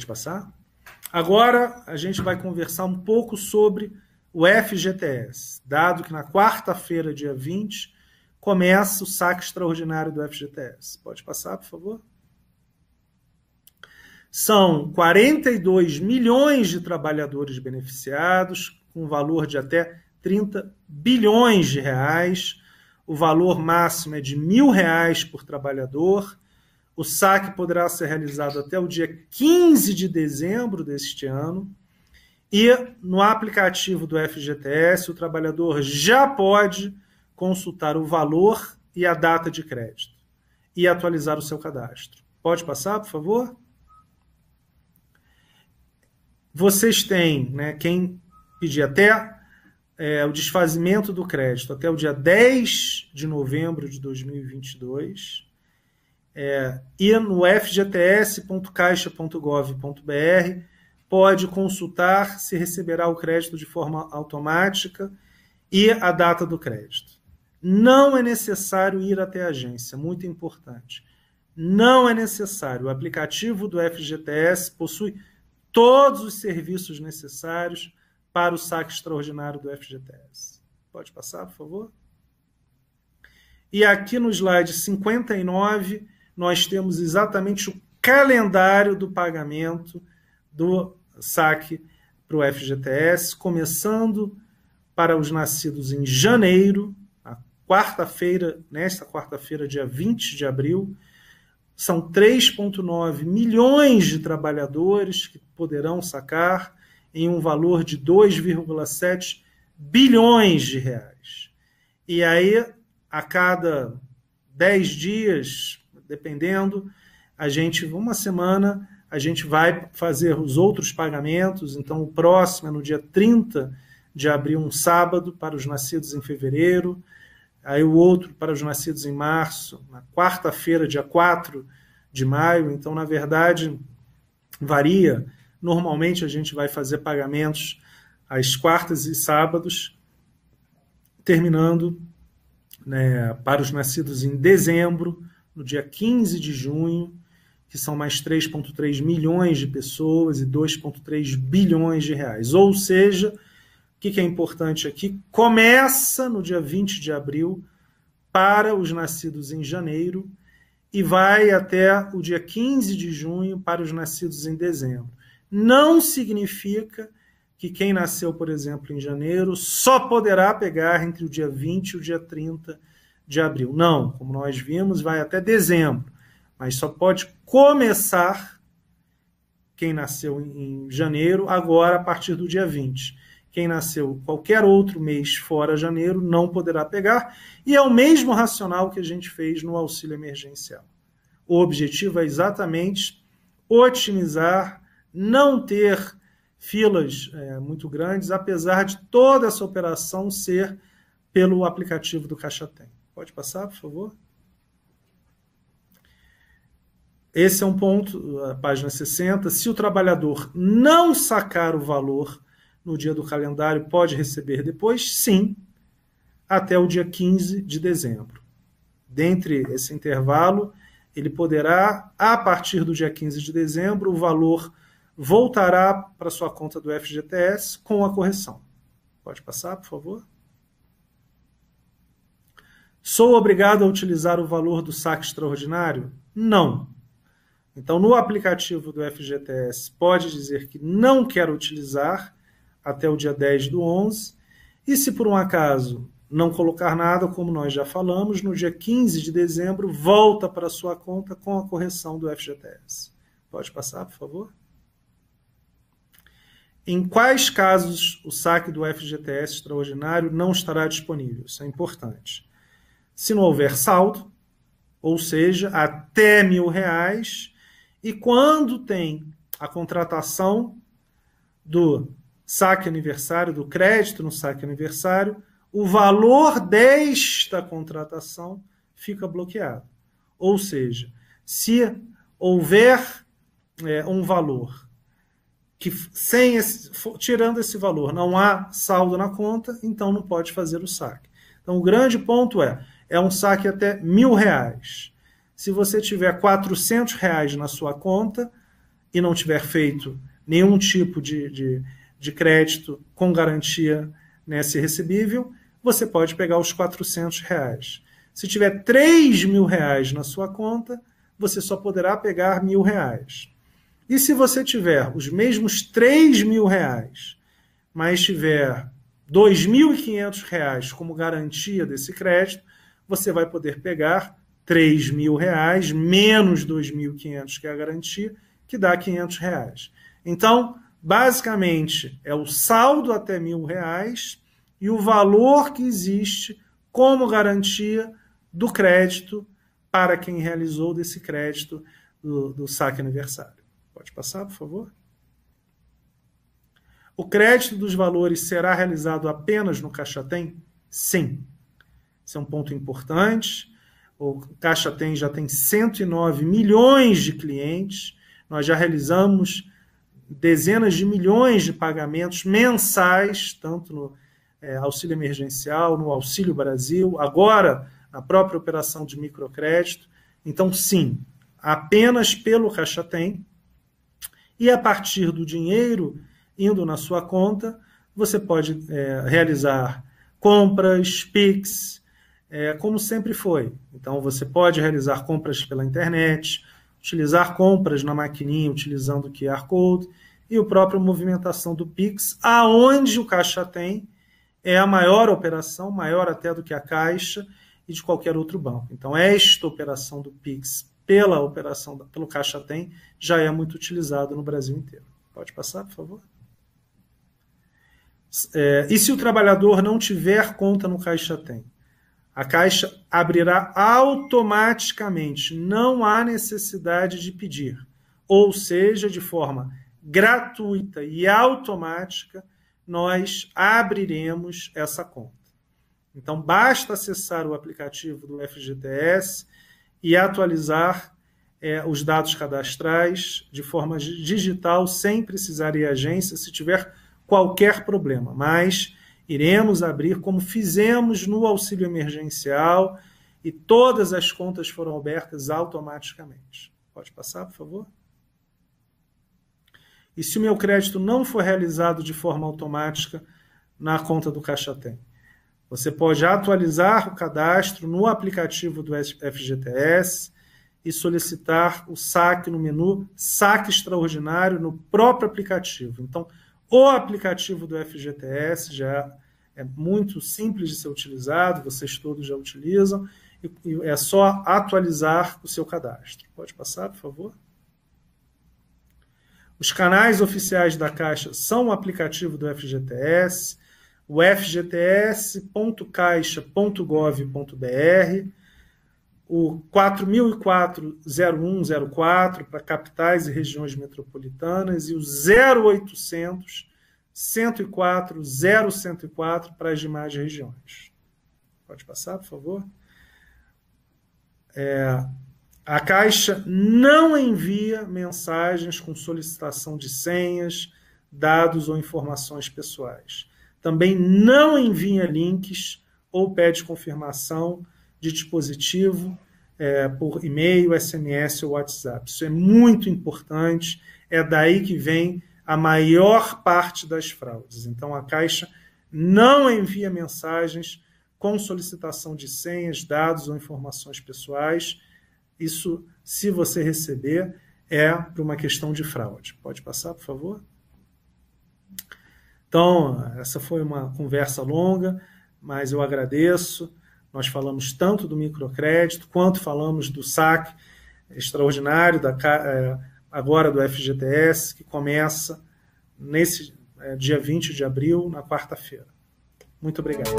Pode passar? Agora a gente vai conversar um pouco sobre o FGTS, dado que na quarta-feira, dia 20, começa o saque extraordinário do FGTS. Pode passar, por favor? São 42 milhões de trabalhadores beneficiados, com valor de até 30 bilhões de reais. O valor máximo é de mil reais por trabalhador o saque poderá ser realizado até o dia 15 de dezembro deste ano. E no aplicativo do FGTS, o trabalhador já pode consultar o valor e a data de crédito e atualizar o seu cadastro. Pode passar, por favor? Vocês têm, né, quem pedir até é, o desfazimento do crédito até o dia 10 de novembro de 2022 é, ir no fgts.caixa.gov.br, pode consultar se receberá o crédito de forma automática e a data do crédito. Não é necessário ir até a agência, muito importante. Não é necessário. O aplicativo do FGTS possui todos os serviços necessários para o saque extraordinário do FGTS. Pode passar, por favor? E aqui no slide 59, nós temos exatamente o calendário do pagamento do saque para o FGTS, começando para os nascidos em janeiro, a quarta-feira, nesta quarta-feira, dia 20 de abril. São 3,9 milhões de trabalhadores que poderão sacar em um valor de 2,7 bilhões de reais. E aí, a cada 10 dias, dependendo. A gente, uma semana, a gente vai fazer os outros pagamentos, então o próximo é no dia 30 de abril, um sábado, para os nascidos em fevereiro, aí o outro para os nascidos em março, na quarta-feira, dia 4 de maio, então na verdade varia. Normalmente a gente vai fazer pagamentos às quartas e sábados, terminando né, para os nascidos em dezembro, no dia 15 de junho, que são mais 3,3 milhões de pessoas e 2,3 bilhões de reais. Ou seja, o que é importante aqui? Começa no dia 20 de abril para os nascidos em janeiro e vai até o dia 15 de junho para os nascidos em dezembro. Não significa que quem nasceu, por exemplo, em janeiro só poderá pegar entre o dia 20 e o dia 30 de abril. Não, como nós vimos, vai até dezembro. Mas só pode começar quem nasceu em janeiro, agora a partir do dia 20. Quem nasceu qualquer outro mês fora janeiro não poderá pegar, e é o mesmo racional que a gente fez no auxílio emergencial. O objetivo é exatamente otimizar, não ter filas é, muito grandes, apesar de toda essa operação ser pelo aplicativo do Caixa Tem. Pode passar, por favor? Esse é um ponto, a página 60. Se o trabalhador não sacar o valor no dia do calendário, pode receber depois? Sim, até o dia 15 de dezembro. Dentre esse intervalo, ele poderá, a partir do dia 15 de dezembro, o valor voltará para sua conta do FGTS com a correção. Pode passar, por favor? Sou obrigado a utilizar o valor do saque extraordinário? Não. Então, no aplicativo do FGTS, pode dizer que não quer utilizar até o dia 10 do 11. E se por um acaso não colocar nada, como nós já falamos, no dia 15 de dezembro, volta para sua conta com a correção do FGTS. Pode passar, por favor? Em quais casos o saque do FGTS extraordinário não estará disponível? Isso é importante se não houver saldo, ou seja, até mil reais, e quando tem a contratação do saque aniversário, do crédito no saque aniversário, o valor desta contratação fica bloqueado. Ou seja, se houver é, um valor que sem esse, tirando esse valor não há saldo na conta, então não pode fazer o saque. Então o grande ponto é é um saque até mil reais. Se você tiver 400 reais na sua conta e não tiver feito nenhum tipo de, de, de crédito com garantia nesse recebível, você pode pegar os 400 reais. Se tiver 3 mil reais na sua conta, você só poderá pegar mil reais. E se você tiver os mesmos 3 mil reais, mas tiver 2.500 reais como garantia desse crédito, você vai poder pegar R$ mil reais menos 2.500 que é a garantia, que dá R$ reais. Então, basicamente, é o saldo até mil reais e o valor que existe como garantia do crédito para quem realizou desse crédito do, do saque aniversário. Pode passar, por favor? O crédito dos valores será realizado apenas no Caixa Tem? Sim. Isso é um ponto importante. O Caixa Tem já tem 109 milhões de clientes. Nós já realizamos dezenas de milhões de pagamentos mensais, tanto no é, auxílio emergencial, no Auxílio Brasil, agora na própria operação de microcrédito. Então, sim, apenas pelo Caixa Tem. E a partir do dinheiro indo na sua conta, você pode é, realizar compras, PIX, é, como sempre foi. Então, você pode realizar compras pela internet, utilizar compras na maquininha utilizando o QR Code e o próprio movimentação do Pix, aonde o Caixa tem, é a maior operação, maior até do que a Caixa e de qualquer outro banco. Então, esta operação do Pix pela operação pelo Caixa Tem já é muito utilizado no Brasil inteiro. Pode passar, por favor? É, e se o trabalhador não tiver conta no Caixa Tem? A caixa abrirá automaticamente, não há necessidade de pedir. Ou seja, de forma gratuita e automática, nós abriremos essa conta. Então, basta acessar o aplicativo do FGTS e atualizar é, os dados cadastrais de forma digital, sem precisar ir à agência, se tiver qualquer problema. Mas iremos abrir, como fizemos no auxílio emergencial, e todas as contas foram abertas automaticamente. Pode passar, por favor? E se o meu crédito não for realizado de forma automática na conta do Caixa Tem? Você pode atualizar o cadastro no aplicativo do FGTS e solicitar o saque no menu Saque Extraordinário no próprio aplicativo. Então, o aplicativo do FGTS já é muito simples de ser utilizado, vocês todos já utilizam, e é só atualizar o seu cadastro. Pode passar, por favor? Os canais oficiais da Caixa são o aplicativo do FGTS, o fgts.caixa.gov.br, o 4004-0104 para capitais e regiões metropolitanas e o 0800 104 0104 para as demais regiões. Pode passar, por favor? É, a Caixa não envia mensagens com solicitação de senhas, dados ou informações pessoais. Também não envia links ou pede confirmação de dispositivo é, por e-mail, SMS ou WhatsApp. Isso é muito importante, é daí que vem a maior parte das fraudes. Então, a Caixa não envia mensagens com solicitação de senhas, dados ou informações pessoais. Isso, se você receber, é para uma questão de fraude. Pode passar, por favor? Então, essa foi uma conversa longa, mas eu agradeço. Nós falamos tanto do microcrédito quanto falamos do saque extraordinário da, eh, agora do FGTS, que começa nesse eh, dia 20 de abril, na quarta-feira. Muito obrigado.